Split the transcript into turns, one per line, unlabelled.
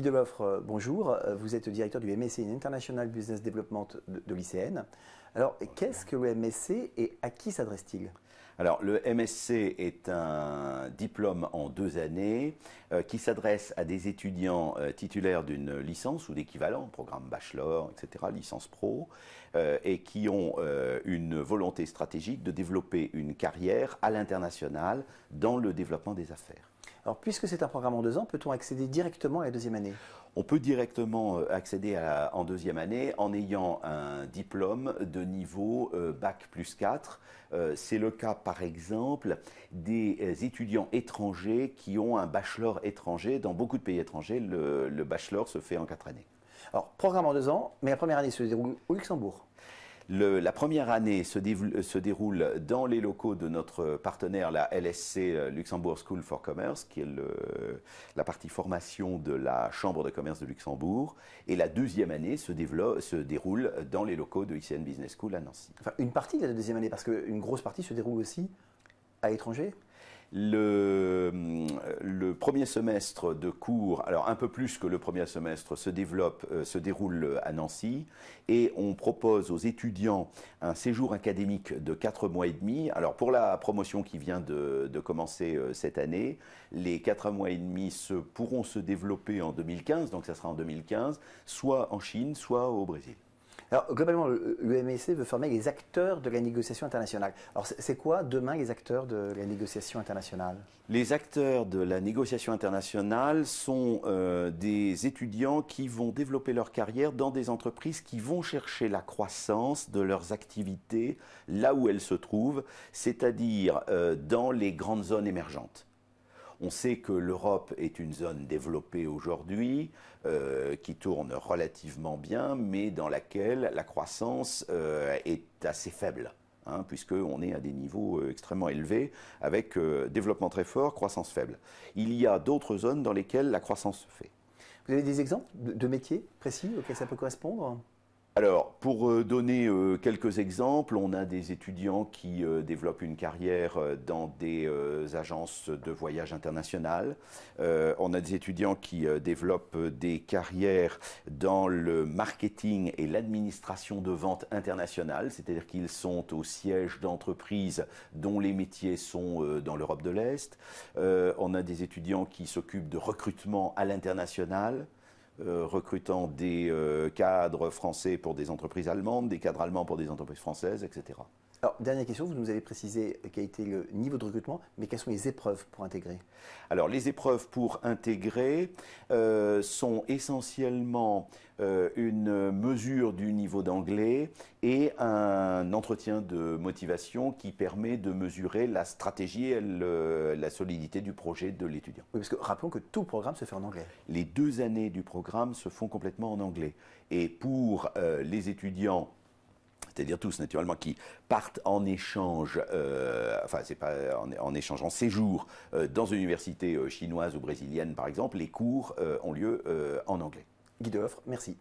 Guy Deloffre, euh, bonjour. Euh, vous êtes directeur du MSC International Business Development de, l'ICN.
Alors, qu'est-ce que le MSC et à qui s'adresse-t-il alors, le MSC est un diplôme en deux années euh, qui s'adresse à des étudiants titulaires d'une licence ou d'équivalent, programme bachelor, etc., licence pro, et qui ont une volonté stratégique de développer une carrière à l'international dans le développement des affaires. Alors, puisque c'est un programme en deux ans, peut-on accéder directement à la deuxième année on peut directement euh, accéder en deuxième année en ayant un diplôme de niveau euh, Bac plus 4. Euh, c'est le cas par exemple des étudiants étrangers qui ont un bachelor étranger. Dans beaucoup de pays étrangers, le, le bachelor se fait en quatre années. Alors, programme en deux ans, mais la première année se déroule au Luxembourg la première année euh, se, déroule dans les locaux de notre partenaire, la LSC euh, Luxembourg School for Commerce, qui est la partie formation de la Chambre de commerce de Luxembourg. Et la deuxième année se, se déroule dans les locaux de ICN Business School à Nancy. Enfin, une partie de la deuxième année, parce qu'une
grosse partie se déroule aussi
à l'étranger. Le, premier semestre de cours, alors un peu plus que le premier semestre, se développe, euh, se déroule à Nancy et on propose aux étudiants un séjour académique de 4 mois et demi. Alors pour la promotion qui vient de, commencer euh, cette année, les 4 mois et demi se, pourront se développer en 2015, donc ça sera en 2015, soit en Chine, soit au Brésil. Alors, globalement, l'UMSC
veut former les acteurs de la négociation internationale. Alors, c'est quoi demain les acteurs de la négociation internationale
Les acteurs de la négociation internationale sont euh, des étudiants qui vont développer leur carrière dans des entreprises qui vont chercher la croissance de leurs activités là où elles se trouvent, c'est-à-dire euh, dans les grandes zones émergentes. On sait que l'Europe est une zone développée aujourd'hui, euh, qui tourne relativement bien, mais dans laquelle la croissance euh, est assez faible. Hein, puisqu'on est à des niveaux euh, extrêmement élevés, avec développement très fort, croissance faible. Il y a d'autres zones dans lesquelles la croissance se fait. Vous avez des
exemples de métiers précis auxquels ça peut correspondre
alors, pour euh, donner euh, quelques exemples, on a des étudiants qui euh, développent une carrière dans des agences de voyage internationales. On a des étudiants qui développent des carrières dans le marketing et l'administration de vente internationale, c'est-à-dire qu'ils sont au siège d'entreprises dont les métiers sont dans l'Europe de l'Est. On a des étudiants qui s'occupent de recrutement à l'international. Euh, recrutant des euh, cadres français pour des entreprises allemandes, des cadres allemands pour des entreprises françaises, etc dernière question, vous nous avez précisé quel a été le niveau de recrutement, mais quelles sont les épreuves pour intégrer Alors, les épreuves pour intégrer euh, sont essentiellement euh, une mesure du niveau d'anglais et un entretien de motivation qui permet de mesurer la stratégie et la solidité du projet de l'étudiant. Oui, parce que rappelons que tout programme se fait en anglais. Les deux années du programme se font complètement en anglais. Et pour euh, les étudiants c'est-à-dire tous naturellement, qui partent en échange, euh, enfin c'est pas en, échange, en séjour euh, dans une université euh, chinoise ou brésilienne par exemple, les cours ont lieu en anglais. Guy offre merci.